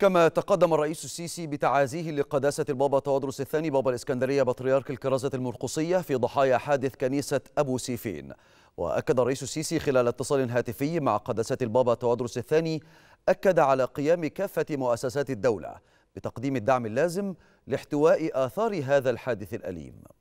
كما تقدم الرئيس السيسي بتعازيه لقداسة البابا تواضرس الثاني بابا الإسكندرية بطريرك الكرازة المرقصية في ضحايا حادث كنيسة أبو سيفين وأكد الرئيس السيسي خلال اتصال هاتفي مع قداسة البابا تواضرس الثاني أكد على قيام كافة مؤسسات الدولة بتقديم الدعم اللازم لاحتواء آثار هذا الحادث الأليم